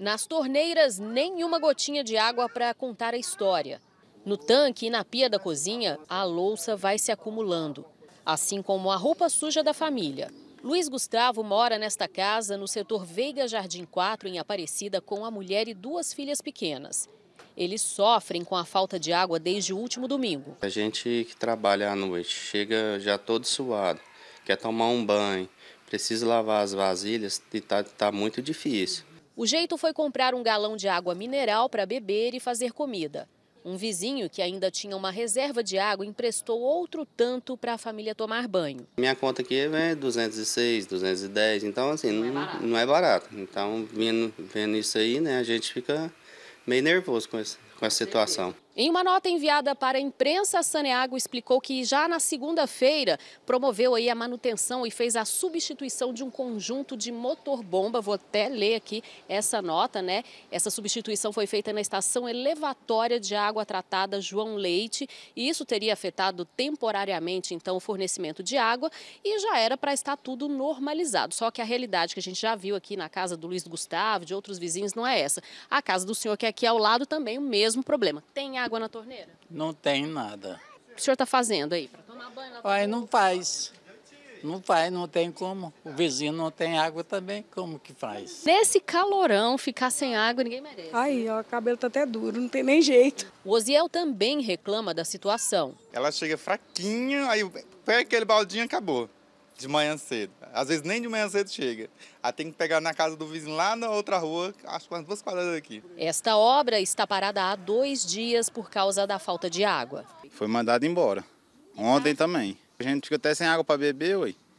Nas torneiras, nenhuma gotinha de água para contar a história. No tanque e na pia da cozinha, a louça vai se acumulando, assim como a roupa suja da família. Luiz Gustavo mora nesta casa no setor Veiga Jardim 4, em Aparecida, com a mulher e duas filhas pequenas. Eles sofrem com a falta de água desde o último domingo. A gente que trabalha à noite chega já todo suado, quer tomar um banho, precisa lavar as vasilhas e está tá muito difícil. O jeito foi comprar um galão de água mineral para beber e fazer comida. Um vizinho que ainda tinha uma reserva de água emprestou outro tanto para a família tomar banho. Minha conta aqui é 206, 210, então assim, não, não, é, barato. não é barato. Então, vendo, vendo isso aí, né, a gente fica meio nervoso com, esse, com essa situação. Em uma nota enviada para a imprensa, a Saneago explicou que já na segunda-feira promoveu aí a manutenção e fez a substituição de um conjunto de motor-bomba. Vou até ler aqui essa nota, né? Essa substituição foi feita na estação elevatória de água tratada João Leite e isso teria afetado temporariamente, então, o fornecimento de água e já era para estar tudo normalizado. Só que a realidade que a gente já viu aqui na casa do Luiz Gustavo, de outros vizinhos, não é essa. A casa do senhor que é aqui ao lado também o mesmo problema. Tem água na torneira? Não tem nada. O que o senhor está fazendo aí para tomar banho na torneira? Aí não faz. Não faz, não tem como. O vizinho não tem água também, como que faz? Nesse calorão, ficar sem água ninguém merece. Aí, ó, o cabelo tá até duro, não tem nem jeito. O Osiel também reclama da situação. Ela chega fraquinha, aí pega aquele baldinho e acabou. De manhã cedo. Às vezes nem de manhã cedo chega. Aí tem que pegar na casa do vizinho lá na outra rua, acho que umas duas quadras aqui. Esta obra está parada há dois dias por causa da falta de água. Foi mandado embora. Ontem ah. também. A gente fica até sem água para beber, ué.